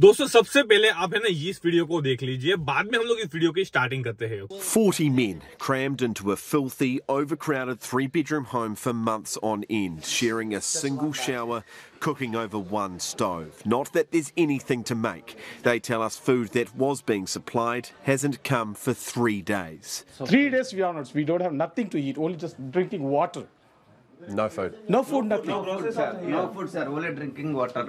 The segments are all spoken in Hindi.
दोस्तों सबसे पहले आप है ना इस वीडियो को देख लीजिए बाद में हम लोग इस वीडियो की स्टार्टिंग करते हैं 40 men crammed into a filthy overcrowded three bedroom home for months on end sharing a single shower cooking over one stove not that there's anything to make they tell us food that was being supplied hasn't come for 3 days 3 days we are not we don't have nothing to eat only just drinking water No food. No food, nothing. No, food, sir. No food, sir. Only drinking water.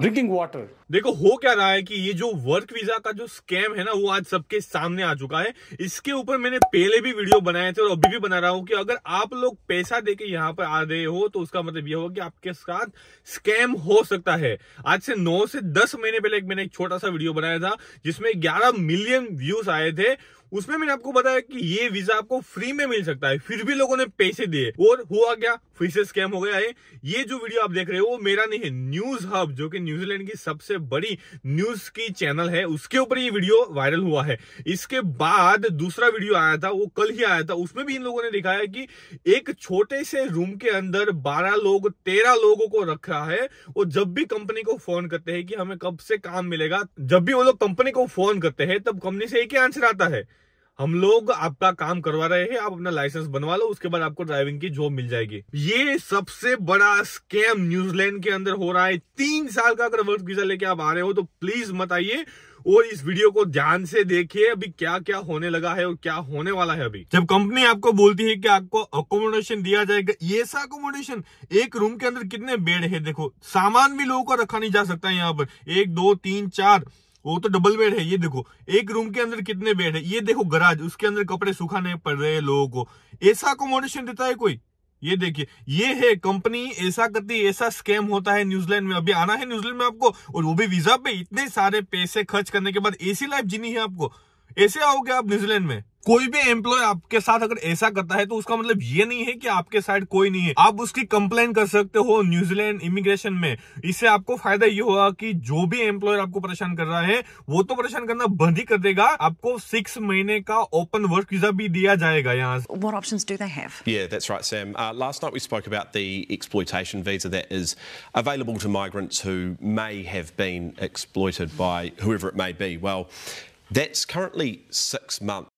Drinking water. देखो हो क्या रहा है कि ये जो वर्क वीजा का जो स्कैम है ना वो आज सबके सामने आ चुका है इसके ऊपर मैंने पहले भी वीडियो बनाए थे और अभी भी बना रहा हूँ कि अगर आप लोग पैसा देके के यहाँ पर आ रहे हो तो उसका मतलब ये होगा कि आपके साथ स्कैम हो सकता है आज से नौ से दस महीने पहले मैंने एक छोटा सा वीडियो बनाया था जिसमें ग्यारह मिलियन व्यूज आए थे उसमें मैंने आपको बताया कि ये वीजा आपको फ्री में मिल सकता है फिर भी लोगों ने पैसे दिए और हुआ क्या फिर से स्कैम हो गया है ये जो वीडियो आप देख रहे हो वो मेरा नहीं है न्यूज हब जो कि न्यूजीलैंड की सबसे बड़ी न्यूज की चैनल है उसके ऊपर ये वीडियो वायरल हुआ है इसके बाद दूसरा वीडियो आया था वो कल ही आया था उसमें भी इन लोगों ने दिखाया कि एक छोटे से रूम के अंदर बारह लोग तेरह लोगों को रखा है और जब भी कंपनी को फोन करते हैं कि हमें कब से काम मिलेगा जब भी वो लोग कंपनी को फोन करते हैं तब कंपनी से एक ही आंसर आता है हम लोग आपका काम करवा रहे हैं आप अपना लाइसेंस बनवा लो उसके बाद आपको ड्राइविंग की जॉब मिल जाएगी ये सबसे बड़ा स्कैम न्यूजीलैंड के अंदर हो रहा है तीन साल का अगर वर्क वीजा लेके आप आ रहे हो तो प्लीज मत आइए और इस वीडियो को ध्यान से देखिए अभी क्या क्या होने लगा है और क्या होने वाला है अभी जब कंपनी आपको बोलती है कि आपको अकोमोडेशन दिया जाएगा ये सा अकोमोडेशन एक रूम के अंदर कितने बेड है देखो सामान भी लोगों का रखा नहीं जा सकता है यहाँ पर एक दो तीन चार वो तो डबल बेड है ये देखो एक रूम के अंदर कितने बेड है ये देखो गराज उसके अंदर कपड़े सुखाने पड़ रहे हैं लोगों को ऐसा अकोमोडेशन देता है कोई ये देखिए ये है कंपनी ऐसा करती ऐसा स्कैम होता है न्यूजीलैंड में अभी आना है न्यूजीलैंड में आपको और वो भी वीजा पे इतने सारे पैसे खर्च करने के बाद ऐसी लाइफ जीनी है आपको ऐसे आओगे आप न्यूजीलैंड में कोई भी एम्प्लॉय आपके साथ अगर ऐसा करता है तो उसका मतलब ये नहीं है कि आपके साइड कोई नहीं है आप उसकी कंप्लेन कर सकते हो न्यूजीलैंड इमिग्रेशन में इससे आपको फायदा ये होगा कि जो भी एम्प्लॉयर आपको परेशान कर रहा है वो तो परेशान करना बंद ही कर देगा आपको सिक्स महीने का ओपन वर्क वीजा भी दिया जाएगा यहाँ Exploitation that's currently six months.